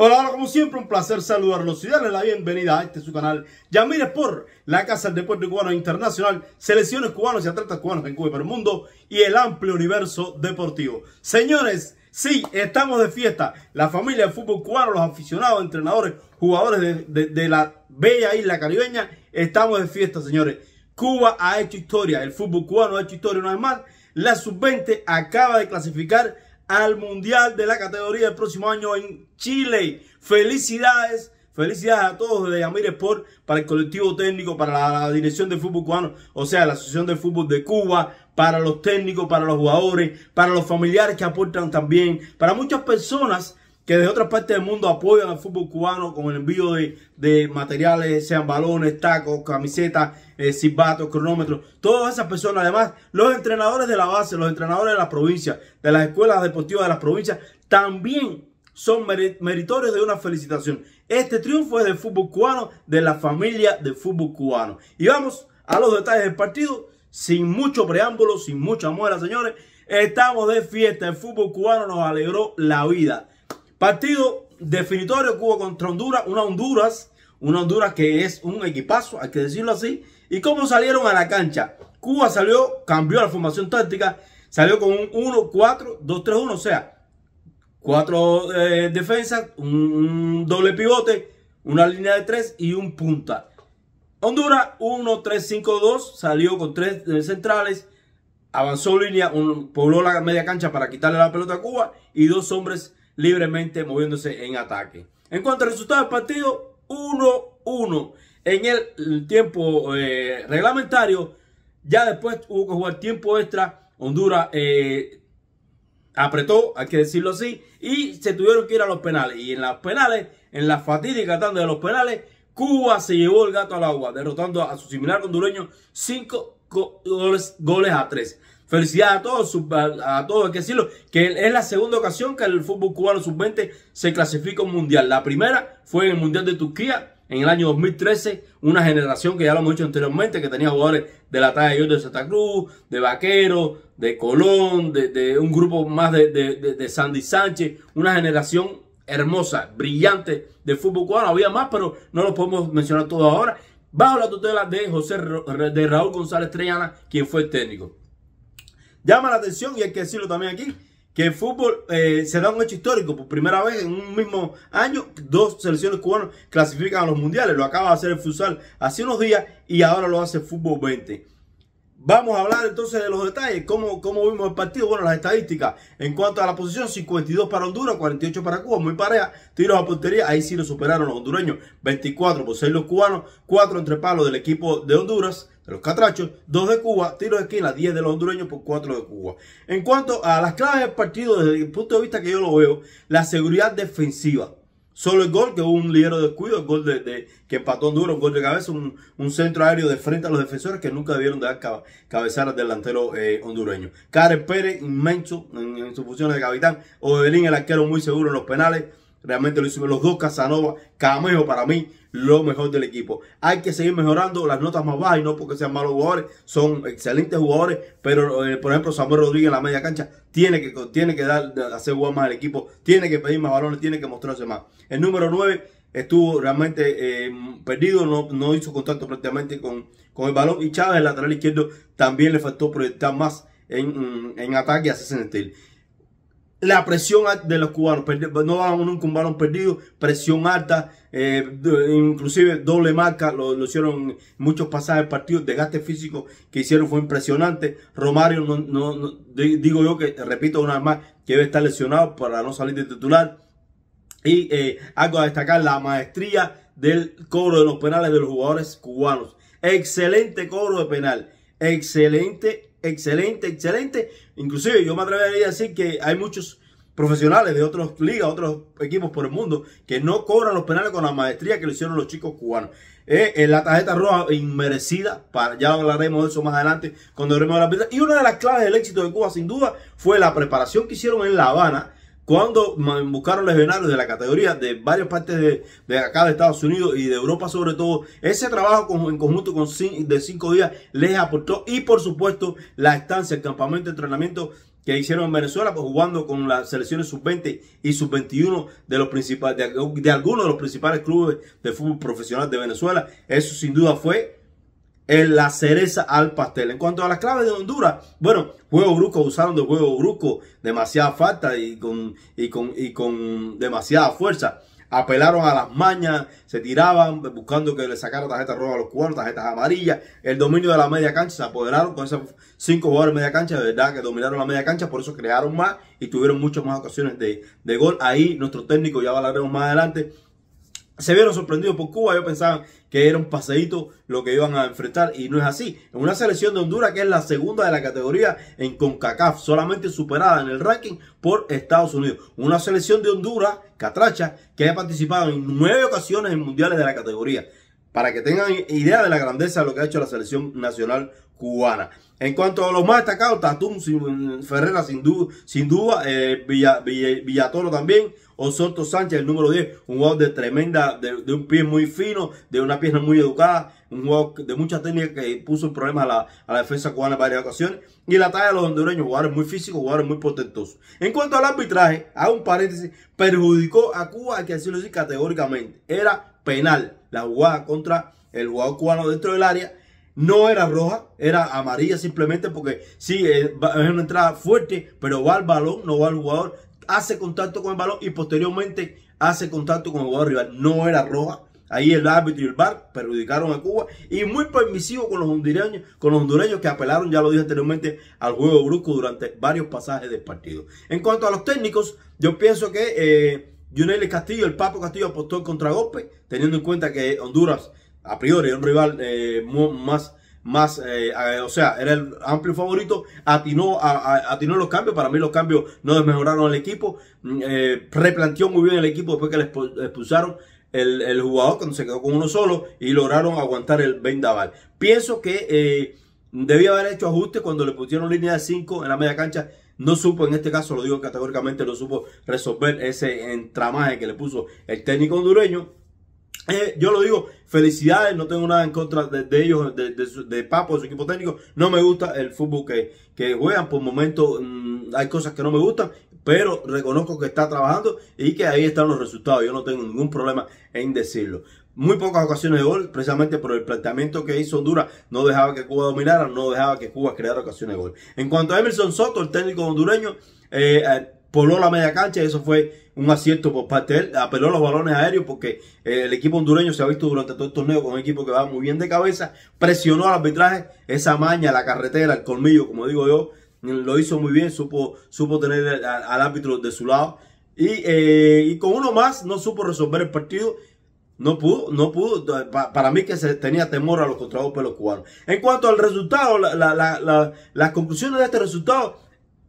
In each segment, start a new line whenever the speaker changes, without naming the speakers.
Hola, hola, como siempre, un placer saludarlos y darles la bienvenida a este su canal Yamir por la casa del deporte cubano internacional, selecciones cubanos y atletas cubanos en Cuba y el mundo y el amplio universo deportivo. Señores, sí, estamos de fiesta. La familia del fútbol cubano, los aficionados, entrenadores, jugadores de, de la bella isla caribeña, estamos de fiesta, señores. Cuba ha hecho historia, el fútbol cubano ha hecho historia una vez más. La sub-20 acaba de clasificar al Mundial de la categoría del próximo año en Chile. Felicidades. Felicidades a todos de Yamir Sport, para el colectivo técnico, para la, dirección de fútbol cubano, o sea, la Asociación de Fútbol de Cuba, para los técnicos, para los jugadores, para los familiares que aportan también, para muchas personas que de otras partes del mundo apoyan al fútbol cubano con el envío de, materiales, sean balones, tacos, camisetas, eh, silbatos, cronómetros. Todas esas personas, además, los entrenadores de la base, los entrenadores de la provincia, de las escuelas deportivas de las provincias, también son meritorios de una felicitación. Este triunfo es del fútbol cubano, de la familia del fútbol cubano. Y vamos a los detalles del partido, sin mucho preámbulo, sin mucha muera, señores. Estamos de fiesta, el fútbol cubano nos alegró la vida. Partido definitorio Cuba contra Honduras, una Honduras, una Honduras que es un equipazo, hay que decirlo así. ¿Y cómo salieron a la cancha? Cuba salió, cambió la formación táctica, salió con un 1-4-2-3-1, o sea, cuatro eh, defensas, un, doble pivote, una línea de tres y un punta. Honduras 1-3-5-2, salió con tres eh, centrales, avanzó línea, un, pobló la media cancha para quitarle la pelota a Cuba y dos hombres libremente moviéndose en ataque. En cuanto al resultado del partido, 1-1 en el tiempo eh, reglamentario. Ya después hubo que jugar tiempo extra. Honduras eh, apretó, hay que decirlo así, y se tuvieron que ir a los penales. Y en las penales, en la fatídica tanda de los penales, Cuba se llevó el gato al agua, derrotando a su similar hondureño 5 goles a 3. Felicidades a todos, a todos, hay que decirlo, que es la segunda ocasión que el fútbol cubano sub-20 se clasifica un mundial. La primera fue en el Mundial de Turquía en el año 2013, una generación que ya lo hemos dicho anteriormente, que tenía jugadores de la talla de 8 de Santa Cruz, de Vaquero, de Colón, de, un grupo más de, Sandy Sánchez, una generación hermosa, brillante de fútbol cubano. Había más, pero no los podemos mencionar todos ahora. Bajo la tutela de José de Raúl González Trellana, quien fue el técnico. Llama la atención, y hay que decirlo también aquí, que el fútbol eh, se da un hecho histórico. Por primera vez en un mismo año, dos selecciones cubanas clasifican a los mundiales. Lo acaba de hacer el futsal hace unos días y ahora lo hace fútbol 20. Vamos a hablar entonces de los detalles, cómo, cómo vimos el partido, bueno, las estadísticas. En cuanto a la posición, 52 para Honduras, 48 para Cuba, muy pareja. Tiros a puntería ahí sí lo superaron los hondureños, 24 por 6 los cubanos, 4 entre palos del equipo de Honduras, los catrachos, 2 de Cuba, tiro de esquina, 10 de los hondureños por 4 de Cuba. En cuanto a las claves del partido, desde el punto de vista que yo lo veo, la seguridad defensiva. Solo el gol, que hubo un ligero descuido, el gol de, que empató duro un gol de cabeza, un, centro aéreo de frente a los defensores que nunca debieron dar cabezar al delantero eh, hondureño. Karen Pérez, inmenso en, sus su función de capitán. Odelín, el arquero, muy seguro en los penales. Realmente lo hicimos los dos Casanova, Camejo para mí, lo mejor del equipo. Hay que seguir mejorando las notas más bajas y no porque sean malos jugadores, son excelentes jugadores, pero eh, por ejemplo Samuel Rodríguez en la media cancha tiene que, tiene que dar, hacer jugar más el equipo, tiene que pedir más balones, tiene que mostrarse más. El número 9 estuvo realmente eh, perdido, no, no, hizo contacto prácticamente con, el balón y Chávez, el lateral izquierdo, también le faltó proyectar más en, en ataque y el sentir la presión de los cubanos, no vamos nunca un balón perdido, presión alta, eh, inclusive doble marca, lo, hicieron muchos pasajes partidos, desgaste físico que hicieron fue impresionante. Romario, no, digo yo que, repito una vez más, que debe estar lesionado para no salir de titular. Y eh, algo a destacar, la maestría del cobro de los penales de los jugadores cubanos. Excelente cobro de penal, excelente excelente, excelente. Inclusive yo me atrevería a decir que hay muchos profesionales de otras ligas, otros equipos por el mundo, que no cobran los penales con la maestría que lo hicieron los chicos cubanos. Eh, eh, la tarjeta roja inmerecida, ya hablaremos de eso más adelante cuando hablemos la pista. Y una de las claves del éxito de Cuba, sin duda, fue la preparación que hicieron en La Habana cuando buscaron legionarios de la categoría de varias partes de, acá de Estados Unidos y de Europa sobre todo, ese trabajo en conjunto con de cinco días les aportó y por supuesto la estancia, el campamento de entrenamiento que hicieron en Venezuela, pues jugando con las selecciones sub-20 y sub-21 de los principales, de, de algunos de los principales clubes de fútbol profesional de Venezuela. Eso sin duda fue en la cereza al pastel. En cuanto a las claves de Honduras, bueno, juego brusco, usaron de juego brusco, demasiada falta y con, y con, demasiada fuerza. Apelaron a las mañas, se tiraban buscando que le sacaran tarjetas rojas a los cuartos, tarjetas amarillas. El dominio de la media cancha se apoderaron con esos cinco jugadores de media cancha, de verdad que dominaron la media cancha, por eso crearon más y tuvieron muchas más ocasiones de, de gol. Ahí nuestro técnico, ya hablaremos más adelante, se vieron sorprendidos por Cuba. Ellos pensaban que era un paseíto lo que iban a enfrentar y no es así. una selección de Honduras que es la segunda de la categoría en CONCACAF, solamente superada en el ranking por Estados Unidos. Una selección de Honduras, Catracha, que ha participado en nueve ocasiones en mundiales de la categoría para que tengan idea de la grandeza de lo que ha hecho la selección nacional cubana. En cuanto a los más destacados, Tatum, Ferreira, sin duda, eh, Villatoro también, Osorto Sánchez, el número 10, un jugador de tremenda, de, un pie muy fino, de una pierna muy educada, un jugador de mucha técnica que puso en problemas a la, defensa cubana en varias ocasiones, y la talla de los hondureños, jugadores muy físicos, jugadores muy potentosos. En cuanto al arbitraje, hago un paréntesis, perjudicó a Cuba, hay que decirlo así categóricamente, era penal, la jugada contra el jugador cubano dentro del área, no era roja, era amarilla simplemente porque sí, eh, es una entrada fuerte, pero va al balón, no va al jugador, hace contacto con el balón y posteriormente hace contacto con el jugador rival. No era roja. Ahí el árbitro y el bar perjudicaron a Cuba y muy permisivo con los hondureños, con los hondureños que apelaron, ya lo dije anteriormente, al juego brusco durante varios pasajes del partido. En cuanto a los técnicos, yo pienso que eh, Junel Castillo, el Papo Castillo apostó el contragolpe, teniendo en cuenta que Honduras, a priori, era un rival eh, más, más eh, o sea, era el amplio favorito, atinó, a, atinó los cambios, para mí los cambios no desmejoraron al equipo, mm, eh, replanteó muy bien el equipo después que le expulsaron el, jugador cuando se quedó con uno solo y lograron aguantar el vendaval. Pienso que debía haber hecho ajustes cuando le pusieron línea de 5 en la media cancha no supo, en este caso lo digo categóricamente, no supo resolver ese entramaje que le puso el técnico hondureño. Eh, yo lo digo, felicidades, no tengo nada en contra de, ellos, de, de, de, Papo, de su equipo técnico. No me gusta el fútbol que, que juegan, por momentos mm, hay cosas que no me gustan, pero reconozco que está trabajando y que ahí están los resultados. Yo no tengo ningún problema en decirlo muy pocas ocasiones de gol, precisamente por el planteamiento que hizo Honduras. No dejaba que Cuba dominara, no dejaba que Cuba creara ocasiones de gol. En cuanto a Emerson Soto, el técnico hondureño, eh, eh la media cancha, eso fue un acierto por parte de él, apeló los balones aéreos porque eh, el equipo hondureño se ha visto durante todo el torneo con un equipo que va muy bien de cabeza, presionó al arbitraje, esa maña, la carretera, el colmillo, como digo yo, lo hizo muy bien, supo, supo tener al, árbitro de su lado. Y, eh, y, con uno más no supo resolver el partido no pudo, no pudo. Para mí que se tenía temor a los contratos pelos cubanos. En cuanto al resultado, las conclusiones de este resultado,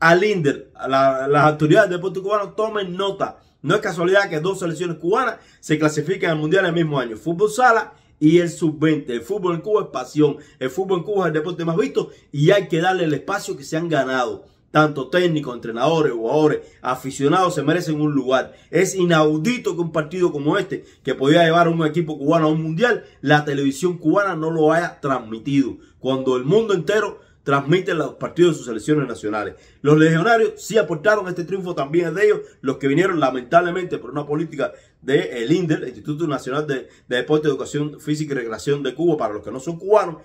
al INDER, las autoridades del deporte cubano tomen nota. No es casualidad que dos selecciones cubanas se clasifiquen al Mundial el mismo año. Fútbol sala y el sub-20. El fútbol en Cuba es pasión. El fútbol en Cuba es el deporte más visto y hay que darle el espacio que se han ganado. Tanto técnicos, entrenadores, jugadores, aficionados se merecen un lugar. Es inaudito que un partido como este, que podía llevar a un equipo cubano a un mundial, la televisión cubana no lo haya transmitido. Cuando el mundo entero transmite los partidos de sus selecciones nacionales. Los legionarios sí aportaron este triunfo también de ellos, los que vinieron lamentablemente por una política del de, INDER, el Instituto Nacional de, de Deporte, Educación Física y Recreación de Cuba, para los que no son cubanos,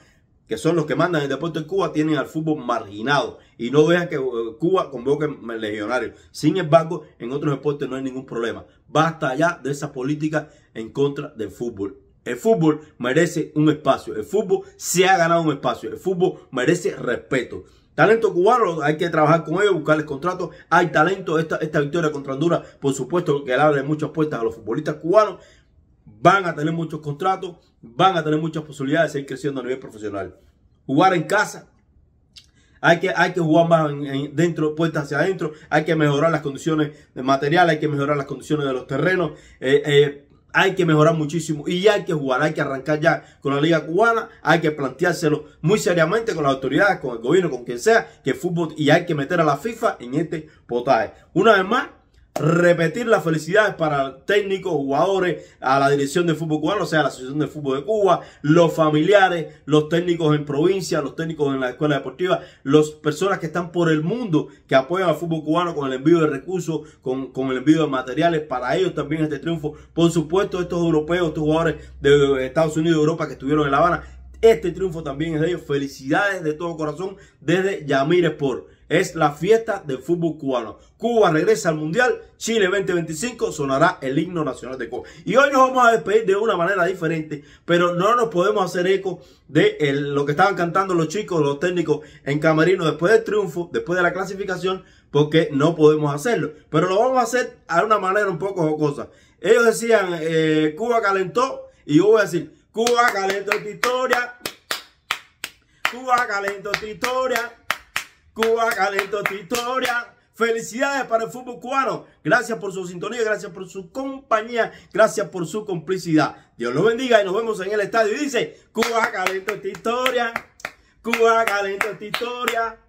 que son los que mandan el deporte en Cuba, tienen al fútbol marginado y no dejan que eh, Cuba convoque legionarios. Sin embargo, en otros deportes no hay ningún problema. Basta ya de esa política en contra del fútbol. El fútbol merece un espacio. El fútbol se ha ganado un espacio. El fútbol merece respeto. Talento cubano, hay que trabajar con ellos, buscarles contratos. Hay talento, esta, esta victoria contra Honduras, por supuesto que le abre muchas puertas a los futbolistas cubanos van a tener muchos contratos, van a tener muchas posibilidades de seguir creciendo a nivel profesional. Jugar en casa, hay que, hay que jugar más dentro, puertas hacia adentro, hay que mejorar las condiciones de material, hay que mejorar las condiciones de los terrenos, eh, eh, hay que mejorar muchísimo y hay que jugar, hay que arrancar ya con la Liga Cubana, hay que planteárselo muy seriamente con las autoridades, con el gobierno, con quien sea, que fútbol y hay que meter a la FIFA en este potaje. Una vez más, repetir las felicidades para técnicos, jugadores, a la dirección de fútbol cubano, o sea, a la Asociación de Fútbol de Cuba, los familiares, los técnicos en provincia, los técnicos en la escuela deportiva, las personas que están por el mundo que apoyan al fútbol cubano con el envío de recursos, con, con el envío de materiales, para ellos también este triunfo. Por supuesto, estos europeos, estos jugadores de Estados Unidos y Europa que estuvieron en La Habana, este triunfo también es de ellos. Felicidades de todo corazón desde Yamir Sport es la fiesta del fútbol cubano. Cuba regresa al Mundial, Chile 2025 sonará el himno nacional de Cuba. Y hoy nos vamos a despedir de una manera diferente, pero no nos podemos hacer eco de lo que estaban cantando los chicos, los técnicos en Camerino después del triunfo, después de la clasificación, porque no podemos hacerlo. Pero lo vamos a hacer de una manera un poco jocosa. Ellos decían, eh, Cuba calentó, y yo voy a decir, Cuba calentó tu historia. Cuba calentó tu historia. Cuba calentó tu historia. Felicidades para el fútbol cubano. Gracias por su sintonía, gracias por su compañía, gracias por su complicidad. Dios los bendiga y nos vemos en el estadio. Y dice, Cuba calentó tu historia. Cuba calentó tu historia.